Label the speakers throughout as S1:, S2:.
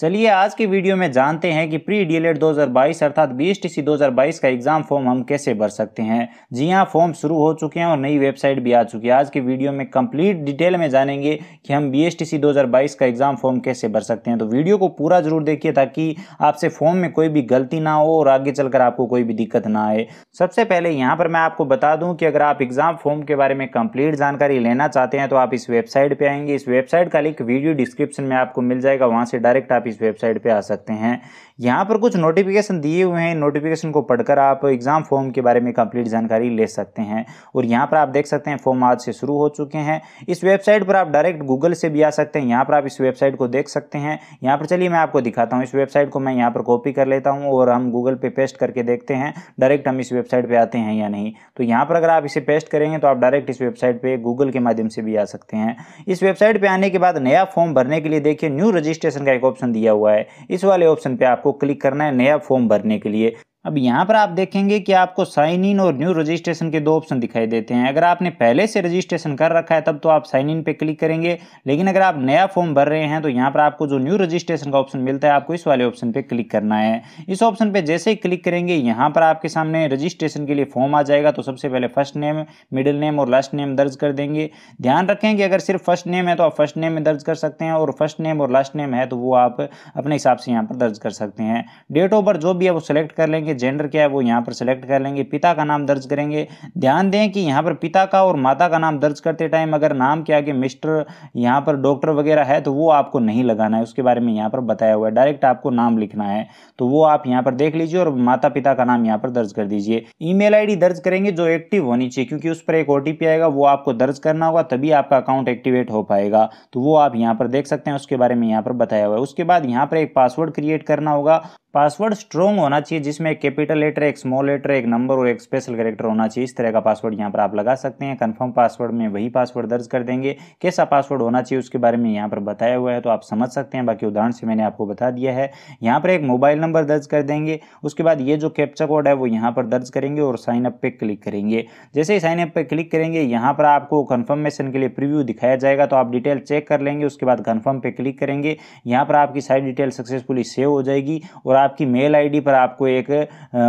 S1: चलिए आज की वीडियो में जानते हैं कि प्री डीएलएड 2022 अर्थात बीएसटीसी 2022 का एग्जाम फॉर्म हम कैसे भर सकते हैं जी हाँ फॉर्म शुरू हो चुके हैं और नई वेबसाइट भी आ चुकी है आज की वीडियो में कंप्लीट डिटेल में जानेंगे कि हम बीएसटीसी 2022 का एग्जाम फॉर्म कैसे भर सकते हैं तो वीडियो को पूरा जरूर देखिए ताकि आपसे फॉर्म में कोई भी गलती ना हो और आगे चलकर आपको कोई भी दिक्कत ना आए सबसे पहले यहाँ पर मैं आपको बता दूँ कि अगर आप एग्जाम फॉर्म के बारे में कंप्लीट जानकारी लेना चाहते हैं तो आप इस वेबसाइट पर आएंगे इस वेबसाइट का लिंक वीडियो डिस्क्रिप्शन में आपको मिल जाएगा वहाँ से डायरेक्ट आप आप इस वेबसाइट पे आ सकते हैं यहाँ पर कुछ नोटिफिकेशन दिए हुए हैं नोटिफिकेशन को पढ़कर आप एग्ज़ाम फॉर्म के बारे में कंप्लीट जानकारी ले सकते हैं और यहाँ पर आप देख सकते हैं फॉर्म आज से शुरू हो चुके हैं इस वेबसाइट पर आप डायरेक्ट गूगल से भी आ सकते हैं यहाँ पर आप इस वेबसाइट को देख सकते हैं यहाँ पर चलिए मैं आपको दिखाता हूँ इस वेबसाइट को मैं यहाँ पर कॉपी कर लेता हूँ और हम गूगल पे पेस्ट करके देखते हैं डायरेक्ट हम इस वेबसाइट पर आते हैं या नहीं तो यहाँ पर अगर आप इसे पेस्ट करेंगे तो आप डायरेक्ट इस वेबसाइट पर गूगल के माध्यम से भी आ सकते हैं इस वेबसाइट पर आने के बाद नया फॉर्म भरने के लिए देखिए न्यू रजिस्ट्रेशन का एक ऑप्शन दिया हुआ है इस वाले ऑप्शन पे आपको क्लिक करना है नया फॉर्म भरने के लिए अब यहाँ पर आप देखेंगे कि आपको साइन इन और न्यू रजिस्ट्रेशन के दो ऑप्शन दिखाई देते हैं अगर आपने पहले से रजिस्ट्रेशन कर रखा है तब तो आप साइन इन पे क्लिक करेंगे लेकिन अगर आप नया फॉर्म भर रहे हैं तो यहाँ पर आपको जो न्यू रजिस्ट्रेशन का ऑप्शन मिलता है आपको इस वाले ऑप्शन पर क्लिक करना है इस ऑप्शन पर जैसे ही क्लिक करेंगे यहाँ पर आपके सामने रजिस्ट्रेशन के लिए फॉर्म आ जाएगा तो सबसे पहले फर्स्ट नेम मिडिल नेम और लास्ट नेम दर्ज कर देंगे ध्यान रखें कि अगर सिर्फ फर्स्ट नेम है तो आप फर्स्ट नेम में दर्ज कर सकते हैं और फर्स्ट नेम और लास्ट नेम है तो वो आप अपने हिसाब से यहाँ पर दर्ज कर सकते हैं डेट ऑफ बर्थ जो भी है वो सिलेक्ट कर लेंगे जेंडर क्या है वो यहाँ पर सेलेक्ट कर लेंगे पिता का नाम दर्ज करेंगे ध्यान दें कि यहाँ पर पिता का और माता का नाम दर्ज करते टाइम अगर नाम के आगे मिस्टर यहाँ पर डॉक्टर वगैरह है तो वो आपको नहीं लगाना है उसके बारे में यहाँ पर बताया हुआ है डायरेक्ट आपको नाम लिखना है तो वो आप यहाँ पर देख लीजिए और माता पिता का नाम यहाँ पर दर्ज कर दीजिए ई मेल दर्ज करेंगे जो एक्टिव होनी चाहिए क्योंकि उस पर एक ओ आएगा वो आपको दर्ज करना होगा तभी आपका अकाउंट एक्टिवेट हो पाएगा तो वो आप यहाँ पर देख सकते हैं उसके बारे में यहाँ पर बताया हुआ है उसके बाद यहाँ पर एक पासवर्ड क्रिएट करना होगा पासवर्ड स्ट्रॉन्ग होना चाहिए जिसमें एक कैपिटल लेटर एक स्मॉल लेटर एक नंबर और एक स्पेशल करेक्टर होना चाहिए इस तरह का पासवर्ड यहाँ पर आप लगा सकते हैं कंफर्म पासवर्ड में वही पासवर्ड दर्ज कर देंगे कैसा पासवर्ड होना चाहिए उसके बारे में यहाँ पर बताया हुआ है तो आप समझ सकते हैं बाकी उदाहरण से मैंने आपको बता दिया है यहाँ पर एक मोबाइल नंबर दर्ज कर देंगे उसके बाद ये जो कैप्चा कोड है वो यहाँ पर दर्ज करेंगे और साइनअप पर क्लिक करेंगे जैसे ही साइनअप पर क्लिक करेंगे यहाँ पर आपको कन्फर्मेशन के लिए प्रिव्यू दिखाया जाएगा तो आप डिटेल चेक कर लेंगे उसके बाद कन्फर्म पर क्लिक करेंगे यहाँ पर आपकी सारी डिटेल सक्सेसफुली सेव हो जाएगी और और आपकी मेल आईडी पर आपको एक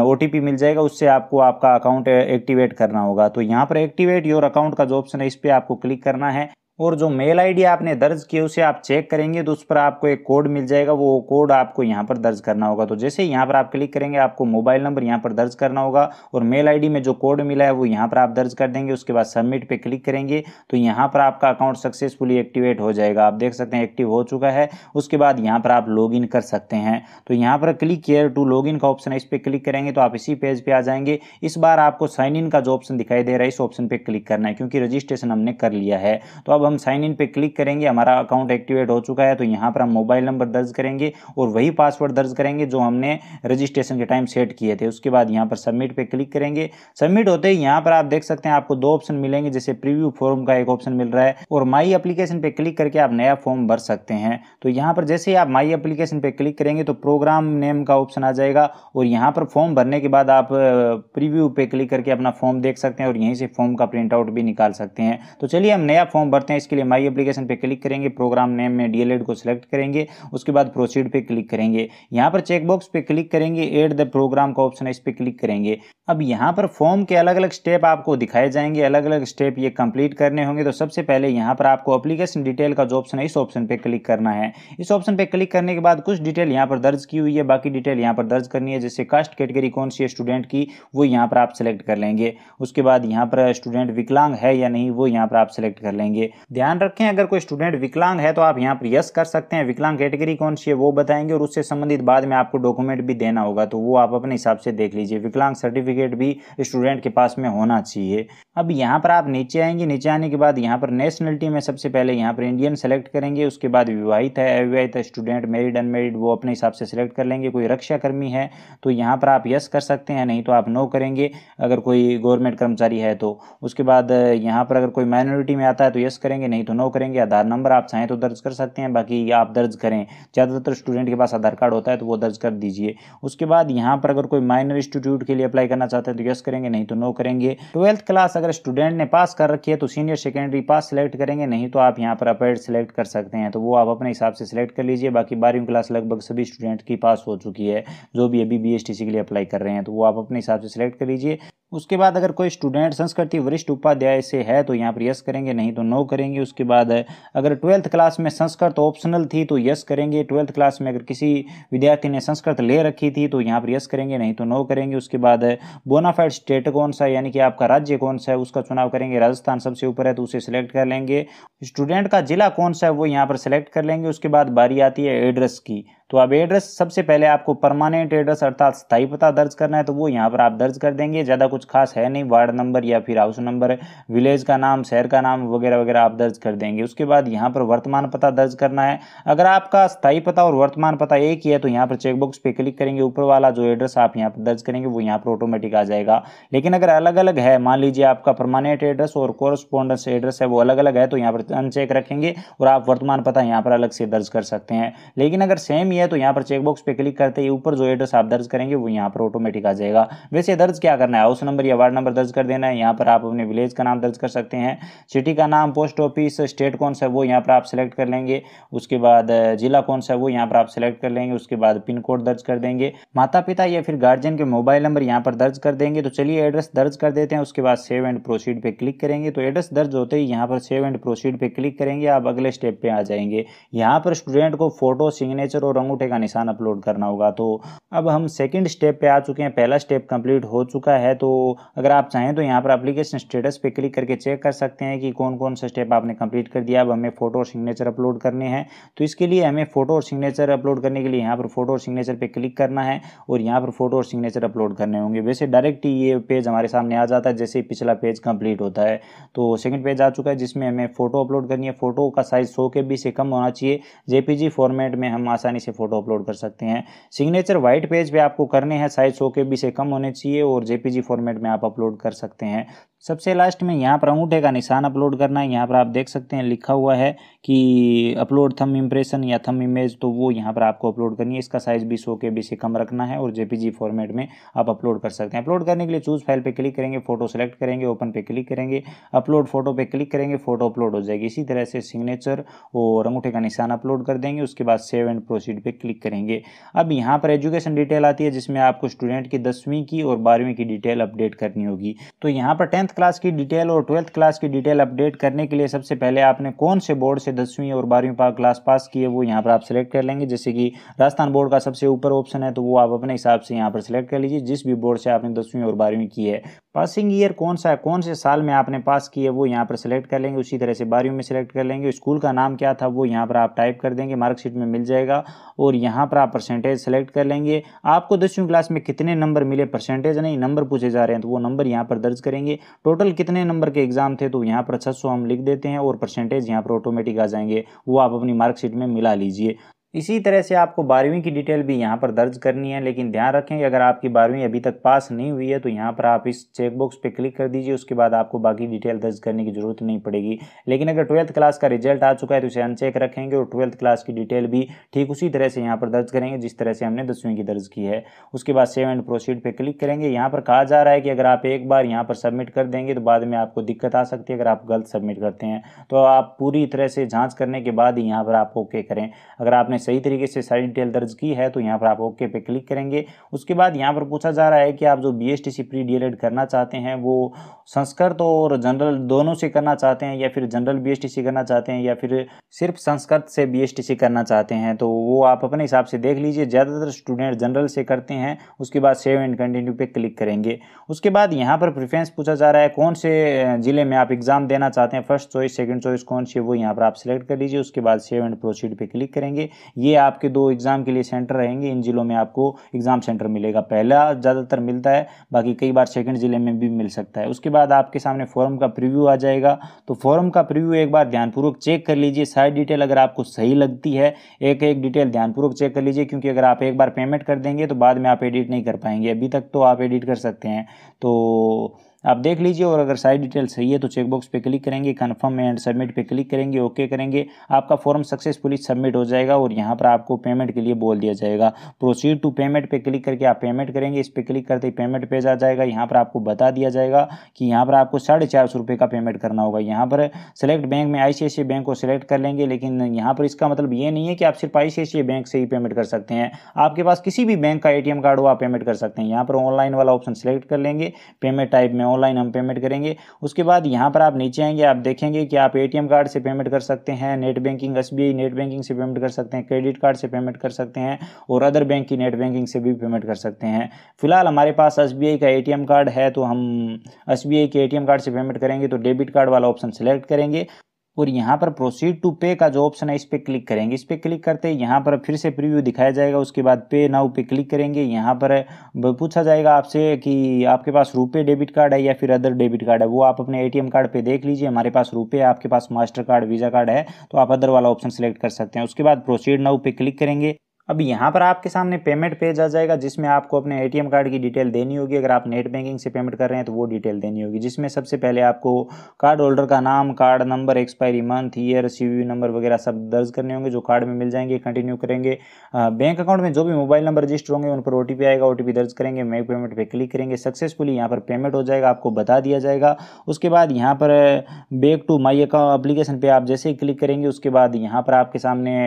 S1: ओ मिल जाएगा उससे आपको आपका अकाउंट एक्टिवेट करना होगा तो यहाँ पर एक्टिवेट योर अकाउंट का जो ऑप्शन है इस पर आपको क्लिक करना है और जो मेल आईडी आपने दर्ज किया उसे आप चेक करेंगे तो उस पर आपको एक कोड मिल जाएगा वो कोड आपको यहाँ पर दर्ज करना होगा तो जैसे यहाँ पर आप क्लिक करेंगे आपको मोबाइल नंबर यहाँ पर दर्ज करना होगा और मेल आईडी में जो कोड मिला है वो यहाँ पर आप दर्ज कर देंगे उसके बाद सबमिट पे क्लिक करेंगे तो यहाँ पर आपका अकाउंट सक्सेसफुली एक्टिवेट हो जाएगा आप देख सकते हैं एक्टिव हो चुका है उसके बाद यहाँ पर आप लॉग कर सकते हैं तो यहाँ पर क्लिक केयर टू लॉग का ऑप्शन है इस पर क्लिक करेंगे तो आप इसी पेज पर आ जाएंगे इस बार आपको साइन इन का जो ऑप्शन दिखाई दे रहा है इस ऑप्शन पर क्लिक करना है क्योंकि रजिस्ट्रेशन हमने कर लिया है तो अब हम साइन इन पे क्लिक करेंगे हमारा अकाउंट एक्टिवेट हो चुका है तो यहाँ पर हम मोबाइल नंबर दर्ज करेंगे और वही पासवर्ड दर्ज करेंगे जो हमने रजिस्ट्रेशन के टाइम सेट किए थे उसके बाद यहाँ पर सबमिट पर क्लिक करेंगे सबमिट होते ही यहाँ पर आप देख सकते हैं आपको दो ऑप्शन मिलेंगे जैसे प्रीव्यू फॉर्म का एक ऑप्शन मिल रहा है और माई एप्लीकेशन पर क्लिक करके आप नया फॉर्म भर सकते हैं तो यहाँ पर जैसे ही आप माई एप्लीकेशन पर क्लिक करेंगे तो प्रोग्राम नेम का ऑप्शन आ जाएगा और यहाँ पर फॉर्म भरने के बाद आप प्रीव्यू पे क्लिक करके अपना फॉर्म देख सकते हैं और यहीं से फॉर्म का प्रिंट आउट भी निकाल सकते हैं तो चलिए हम नया फॉर्म भरते हैं है इसके लिए माई एप्लीकेशन पे क्लिक करेंगे प्रोग्राम नेम में डी को सिलेक्ट करेंगे उसके बाद प्रोसीड पे क्लिक करेंगे यहाँ पर चेकबॉक्स पे क्लिक करेंगे एड द प्रोग्राम का ऑप्शन है इस पर क्लिक करेंगे अब यहाँ पर फॉर्म के अलग अलग स्टेप आपको दिखाए जाएंगे अलग अलग स्टेप ये कंप्लीट करने होंगे तो सबसे पहले यहाँ पर आपको अप्लीकेशन डिटेल का जो ऑप्शन है इस ऑप्शन पर क्लिक करना है इस ऑप्शन पर क्लिक करने के बाद कुछ डिटेल यहाँ पर दर्ज की हुई है बाकी डिटेल यहाँ पर दर्ज करनी है जैसे कास्ट कैटेगरी कौन सी है स्टूडेंट की वो यहाँ पर आप सेलेक्ट कर लेंगे उसके बाद यहाँ पर स्टूडेंट विकलांग है या नहीं वो यहाँ पर आप सेलेक्ट कर लेंगे ध्यान रखें अगर कोई स्टूडेंट विकलांग है तो आप यहाँ पर यस कर सकते हैं विकलांग कैटेगरी कौन सी है वो बताएंगे और उससे संबंधित बाद में आपको डॉक्यूमेंट भी देना होगा तो वो आप अपने हिसाब से देख लीजिए विकलांग सर्टिफिकेट भी स्टूडेंट के पास में होना चाहिए अब यहाँ पर आप नीचे आएंगे नीचे आने के बाद यहाँ पर नेशनलिटी में सबसे पहले यहाँ पर इंडियन सेलेक्ट करेंगे उसके बाद विवाहित है अविवाहित स्टूडेंट मेरिड अनमेरिड वो अपने हिसाब से सिलेक्ट कर लेंगे कोई रक्षाकर्मी है तो यहाँ पर आप यस कर सकते हैं नहीं तो आप नो करेंगे अगर कोई गवर्नमेंट कर्मचारी है तो उसके बाद यहाँ पर अगर कोई माइनॉरिटी में आता है तो यस करेंगे करेंगे नहीं तो नो करेंगे आधार नंबर आप चाहें तो दर्ज कर सकते हैं बाकी आप दर्ज करें ज़्यादातर स्टूडेंट के पास आधार कार्ड होता है तो वो दर्ज कर दीजिए उसके बाद यहाँ पर अगर कोई माइनर इंस्टीट्यूट के लिए अप्लाई करना चाहते हैं तो यस करेंगे नहीं तो नो करेंगे ट्वेल्थ क्लास अगर स्टूडेंट ने पास कर रखी है तो सीनियर सेकेंडरी पास सिलेक्ट करेंगे नहीं तो आप यहाँ पर अपेड सेलेक्ट कर सकते हैं तो वो आप अपने हिसाब से सिलेक्ट कर लीजिए बाकी बारहवीं क्लास लगभग सभी स्टूडेंट की पास हो चुकी है जो भी अभी बी के लिए अप्लाई कर रहे हैं तो वो आप अपने हिसाब से सिलेक्ट कर लीजिए उसके बाद अगर कोई स्टूडेंट संस्कृति वरिष्ठ उपाध्याय से है तो यहाँ पर यस करेंगे नहीं तो नो करेंगे उसके बाद अगर ट्वेल्थ क्लास में संस्कृत ऑप्शनल थी तो यस करेंगे ट्वेल्थ क्लास में अगर किसी विद्यार्थी ने संस्कृत ले रखी थी तो यहाँ पर यस करेंगे नहीं तो नो करेंगे उसके बाद बोनाफाइड स्टेट कौन सा यानी कि आपका राज्य कौन सा है उसका चुनाव करेंगे राजस्थान सबसे ऊपर है तो उसे सिलेक्ट कर लेंगे स्टूडेंट का जिला कौन सा है वो यहाँ पर सिलेक्ट कर लेंगे उसके बाद बारी आती है एड्रेस की तो अब एड्रेस सबसे पहले आपको परमानेंट एड्रेस अर्थात स्थायी पता दर्ज करना है तो वो यहाँ पर आप दर्ज कर देंगे ज़्यादा कुछ खास है नहीं वार्ड नंबर या फिर हाउस नंबर विलेज का नाम शहर का नाम वगैरह वगैरह आप दर्ज कर देंगे उसके बाद यहाँ पर वर्तमान पता दर्ज करना है अगर आपका स्थायी पता और वर्तमान पता एक ही है तो यहाँ पर चेकबॉक्स पर क्लिक करेंगे ऊपर वाला जो एड्रेस आप यहाँ पर दर्ज करेंगे वो यहाँ पर ऑटोमेटिक आ जाएगा लेकिन अगर अलग अलग है मान लीजिए आपका परमानेंट एड्रेस और कोरस्पोंडेंस एड्रेस है वो अलग अलग है तो यहाँ पर अनचेक रखेंगे और आप वर्तमान पता यहाँ पर अलग से दर्ज कर सकते हैं लेकिन अगर सेम नहीं है तो यहाँ पर चेकबॉक्स पे क्लिक करते ही ऊपर जो एड्रेस आप दर्ज करेंगे वो यहाँ पर ऑटोमेटिक आ जाएगा वैसे दर्ज क्या करना है हाउस नंबर या वार्ड नंबर दर्ज कर देना है यहाँ पर आप अपने विलेज का नाम दर्ज कर सकते हैं सिटी का नाम पोस्ट ऑफिस स्टेट कौन सा है वो यहाँ पर आप सेलेक्ट कर लेंगे उसके बाद जिला कौन सा है वो यहाँ पर आप सेलेक्ट कर लेंगे उसके बाद पिन कोड दर्ज कर देंगे माता पिता या फिर गार्जियन के मोबाइल नंबर यहाँ पर दर्ज कर देंगे तो चलिए एड्रेस दर्ज कर देते हैं उसके बाद सेव एंड प्रोसीड पर क्लिक करेंगे तो एड्रेस दर्ज होते ही यहाँ पर सेव एंड प्रोसीड पर क्लिक करेंगे आप अगले स्टेप पर आ जाएंगे यहाँ पर स्टूडेंट को फोटो सिग्नेचर और अंगूठे का निशान अपलोड करना होगा तो अब हम सेकंड स्टेप पे आ चुके हैं पहला स्टेप कंप्लीट हो चुका है तो अगर आप चाहें तो यहाँ पर एप्लीकेशन स्टेटस पे क्लिक करके चेक कर सकते हैं कि कौन कौन सा स्टेप आपने कंप्लीट कर दिया अब हमें फोटो और सिग्नेचर अपलोड करने हैं तो इसके लिए हमें फोटो और सिग्नेचर अपलोड करने के लिए यहाँ पर फोटो और सिग्नेचर पर क्लिक करना है और यहाँ पर फोटो और सिग्नेचर अपलोड करने होंगे वैसे डायरेक्ट ये पेज हमारे सामने आ जाता है जैसे पिछला पेज कंप्लीट होता है तो सेकेंड पेज आ चुका है जिसमें हमें फोटो अपलोड करनी है फोटो का साइज सौ के से कम होना चाहिए जेपीजी फॉर्मेट में हम आसानी से फोटो अपलोड कर सकते हैं सिग्नेचर वाइट पेज पे आपको करने हैं साइज सौ के बी से कम होने चाहिए और जेपीजी फॉर्मेट में आप अपलोड कर सकते हैं सबसे लास्ट में यहाँ पर अंगूठे का निशान अपलोड करना है यहाँ पर आप देख सकते हैं लिखा हुआ है कि अपलोड थम इम्प्रेशन या थम इमेज तो वो यहाँ पर आपको अपलोड करनी है इसका साइज़ भी सो के बी से कम रखना है और जेपीजी फॉर्मेट में आप अपलोड कर सकते हैं अपलोड करने के लिए चूज़ फाइल पर क्लिक करेंगे फोटो सेलेक्ट करेंगे ओपन पे क्लिक करेंगे अपलोड फोटो पे क्लिक करेंगे फोटो अपलोड हो जाएगी इसी तरह से सिग्नेचर और अंगूठे का निशान अपलोड कर देंगे उसके बाद सेव एंड प्रोसीड पर क्लिक करेंगे अब यहाँ पर एजुकेशन डिटेल आती है जिसमें आपको स्टूडेंट की दसवीं की और बारहवीं की डिटेल अपडेट करनी होगी तो यहाँ पर टेंथ नाइन्थ क्लास की डिटेल और ट्वेल्थ क्लास की डिटेल अपडेट करने के लिए सबसे पहले आपने कौन से बोर्ड से दसवीं और बारहवीं पास क्लास पास की है वो यहाँ पर आप सिलेक्ट कर लेंगे जैसे कि राजस्थान बोर्ड का सबसे ऊपर ऑप्शन है तो वो आप अपने हिसाब से यहाँ पर सिलेक्ट कर लीजिए जिस भी बोर्ड से आपने दसवीं और बारहवीं की है पासिंग ईयर कौन सा है कौन से साल में आपने पास की है वो यहाँ पर सिलेक्ट कर लेंगे उसी तरह से बारहवीं में सिलेक्ट कर लेंगे स्कूल का नाम क्या था वो यहाँ पर आप टाइप कर देंगे मार्कशीट में मिल जाएगा और यहाँ पर आप परसेंटेज सेलेक्ट कर लेंगे आपको दसवीं क्लास में कितने नंबर मिले परसेंटेज नहीं नंबर पूछे जा रहे हैं तो वो नंबर यहाँ पर दर्ज करेंगे टोटल कितने नंबर के एग्ज़ाम थे तो यहाँ पर छः हम लिख देते हैं और परसेंटेज यहाँ पर ऑटोमेटिक आ जाएंगे वो आप अपनी मार्कशीट में मिला लीजिए इसी तरह से आपको बारहवीं की डिटेल भी यहाँ पर दर्ज करनी है लेकिन ध्यान रखें कि अगर आपकी बारहवीं अभी तक पास नहीं हुई है तो यहाँ पर आप इस चेकबॉक्स पे क्लिक कर दीजिए उसके बाद आपको बाकी डिटेल दर्ज करने की ज़रूरत नहीं पड़ेगी लेकिन अगर ट्वेल्थ क्लास का रिजल्ट आ चुका है तो इसे अनचेक रखेंगे और ट्वेल्थ क्लास की डिटेल भी ठीक उसी तरह से यहाँ पर दर्ज करेंगे जिस तरह से हमने दसवीं की दर्ज की है उसके बाद सेव एंड प्रोसीड पर क्लिक करेंगे यहाँ पर कहा जा रहा है कि अगर आप एक बार यहाँ पर सबमिट कर देंगे तो बाद में आपको दिक्कत आ सकती है अगर आप गलत सबमिट करते हैं तो आप पूरी तरह से जाँच करने के बाद ही यहाँ पर आप ओके करें अगर आपने सही तरीके से सारी डिटेल दर्ज की है तो यहाँ पर आप ओके पे क्लिक करेंगे उसके बाद यहाँ पर पूछा जा रहा है कि आप जो B S T C pre D करना चाहते हैं वो संस्कृत और जनरल दोनों से करना चाहते हैं या फिर general B S T C करना चाहते हैं या फिर सिर्फ संस्कृत से बी एस टी सी करना चाहते हैं तो वो आप अपने हिसाब से देख लीजिए ज़्यादातर स्टूडेंट जनरल से करते हैं उसके बाद सेव एंड कंटिन्यू पे क्लिक करेंगे उसके बाद यहाँ पर प्रिफ्रेंस पूछा जा रहा है कौन से ज़िले में आप एग्ज़ाम देना चाहते हैं फर्स्ट चॉइस सेकेंड चॉइस कौन सी वो यहाँ पर आप सिलेक्ट कर लीजिए उसके बाद सेव एंड प्रोसीड पर क्लिक करेंगे ये आपके दो एग्ज़ाम के लिए सेंटर रहेंगे इन ज़िलों में आपको एग्ज़ाम सेंटर मिलेगा पहला ज़्यादातर मिलता है बाकी कई बार सेकेंड ज़िले में भी मिल सकता है उसके बाद आपके सामने फॉर्म का प्रिव्यू आ जाएगा तो फॉर्म का प्रिव्यू एक बार ध्यानपूर्वक चेक कर लीजिए सारी डिटेल अगर आपको सही लगती है एक एक डिटेल ध्यानपूर्वक चेक कर लीजिए क्योंकि अगर आप एक बार पेमेंट कर देंगे तो बाद में आप एडिट नहीं कर पाएंगे अभी तक तो आप एडिट कर सकते हैं तो आप देख लीजिए और अगर सारी डिटेल सही है तो चेकबॉक्स पे क्लिक करेंगे कन्फर्म एंड सबमिट पे क्लिक करेंगे ओके करेंगे आपका फॉर्म सक्सेसफुली सबमिट हो जाएगा और यहाँ पर आपको पेमेंट के लिए बोल दिया जाएगा प्रोसीड टू पेमेंट पे क्लिक करके आप पेमेंट करेंगे इस पर क्लिक करते ही पेमेंट पेज आ जाएगा यहाँ पर आपको बता दिया जाएगा कि यहाँ पर आपको साढ़े चार सौ रुपये का पेमेंट करना होगा यहाँ पर सेलेक्ट बैंक में आई बैंक को सिलेक्ट कर लेंगे लेकिन यहाँ पर इसका मतलब ये नहीं है कि आप सिर्फ आई बैंक से ही पेमेंट कर सकते हैं आपके पास किसी भी बैंक का ए कार्ड हो आप पेमेंट कर सकते हैं यहाँ पर ऑनलाइन वाला ऑप्शन सेलेक्ट कर लेंगे पेमेंट टाइप में ऑनलाइन हम पेमेंट करेंगे उसके बाद यहाँ पर आप नीचे आएंगे आप देखेंगे कि आप ए कार्ड से पेमेंट कर सकते हैं net banking S net banking से पेमेंट कर सकते हैं क्रेडिट कार्ड से पेमेंट कर सकते हैं और अदर बैंक की नेट बैंकिंग से भी पेमेंट कर सकते हैं फिलहाल हमारे पास एस का ए कार्ड है तो हम एस के ए कार्ड से पेमेंट करेंगे तो डेबिट कार्ड वाला ऑप्शन सेलेक्ट करेंगे और यहाँ पर प्रोसीड टू पे का जो ऑप्शन है इस पर क्लिक करेंगे इस पर क्लिक करते हैं यहाँ पर फिर से प्रीव्यू दिखाया जाएगा उसके बाद पे नाउ पे क्लिक करेंगे यहाँ पर पूछा जाएगा आपसे कि आपके पास रुपये डेबिट कार्ड है या फिर अदर डेबिट कार्ड है वो आप अपने एटीएम कार्ड पे देख लीजिए हमारे पास रुपये आपके पास मास्टर कार्ड वीज़ा कार्ड है तो आप अदर वाला ऑप्शन सेलेक्ट कर सकते हैं उसके बाद प्रोसीड नाउ पे क्लिक करेंगे अब यहाँ पर आपके सामने पेमेंट पेज आ जाएगा जिसमें आपको अपने एटीएम कार्ड की डिटेल देनी होगी अगर आप नेट बैंकिंग से पेमेंट कर रहे हैं तो वो डिटेल देनी होगी जिसमें सबसे पहले आपको कार्ड होल्डर का नाम card number expiry month year C number वगैरह सब दर्ज करने होंगे जो कार्ड में मिल जाएंगे कंटिन्यू करेंगे बैंक अकाउंट में जो भी मोबाइल नंबर रजिस्टर होंगे उन पर ओ आएगा ओ दर्ज करेंगे मेक पेमेंट पर क्लिक करेंगे सक्सेसफुली यहाँ पर पेमेंट हो जाएगा आपको बता दिया जाएगा उसके बाद यहाँ पर back to my account application पर आप जैसे ही क्लिक करेंगे उसके बाद यहाँ पर आपके सामने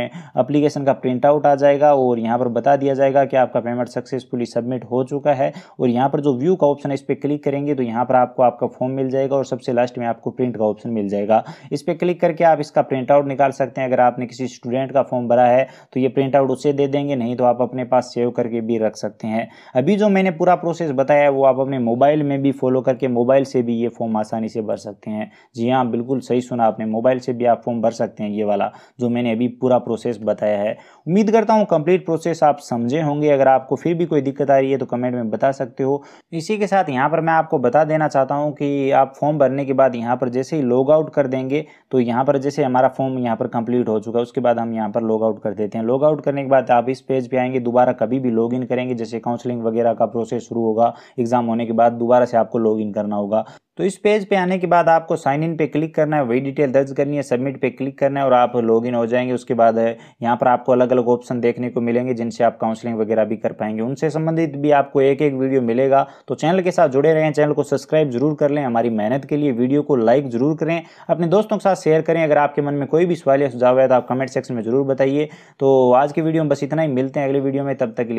S1: अप्लीकेशन का प्रिंट आउट आ जाएगा जाएगा और यहाँ पर बता दिया जाएगा कि आपका पेमेंट सक्सेसफुली सबमिट हो चुका है और यहाँ पर जो व्यू का ऑप्शन है इस पर क्लिक करेंगे तो यहाँ पर आपको आपका फॉर्म मिल जाएगा और सबसे लास्ट में आपको प्रिंट का ऑप्शन मिल जाएगा इस पर क्लिक करके आप इसका प्रिंट आउट निकाल सकते हैं अगर आपने किसी स्टूडेंट का फॉर्म भरा है तो ये प्रिंट आउट उसे दे देंगे नहीं तो आप अपने पास सेव करके भी रख सकते हैं अभी जो मैंने पूरा प्रोसेस बताया है वो आप अपने मोबाइल में भी फॉलो करके मोबाइल से भी ये फॉर्म आसानी से भर सकते हैं जी हाँ बिल्कुल सही सुना आपने मोबाइल से भी आप फॉर्म भर सकते हैं ये वाला जो मैंने अभी पूरा प्रोसेस बताया है उम्मीद करता हूँ कंप्लीट प्रोसेस आप समझे होंगे अगर आपको फिर भी कोई दिक्कत आ रही है तो कमेंट में बता सकते हो इसी के साथ यहाँ पर मैं आपको बता देना चाहता हूँ कि आप फॉर्म भरने के बाद यहाँ पर जैसे ही लॉग आउट कर देंगे तो यहाँ पर जैसे हमारा फॉर्म यहाँ पर कंप्लीट हो चुका है उसके बाद हम यहाँ पर लॉग आउट कर देते हैं लॉग आउट करने के बाद आप इस पेज पर आएंगे दोबारा कभी भी लॉग इन करेंगे जैसे काउंसलिंग वगैरह का प्रोसेस शुरू होगा एग्जाम होने के बाद दोबारा से आपको लॉग इन करना होगा तो इस पेज पे आने के बाद आपको साइन इन पे क्लिक करना है वही डिटेल दर्ज करनी है सबमिट पे क्लिक करना है और आप लॉगिन हो जाएंगे उसके बाद यहाँ पर आपको अलग अलग ऑप्शन देखने को मिलेंगे जिनसे आप काउंसलिंग वगैरह भी कर पाएंगे उनसे संबंधित भी आपको एक एक वीडियो मिलेगा तो चैनल के साथ जुड़े रहें चैनल को सब्सक्राइब जरूर कर लें हमारी मेहनत के लिए वीडियो को लाइक जरूर करें अपने दोस्तों के साथ शेयर करें अगर आपके मन में कोई भी सवाल या सुझाव है तो आप कमेंट सेक्शन में जरूर बताइए तो आज की वीडियो में बस इतना ही मिलते हैं अगले वीडियो में तब तक लिए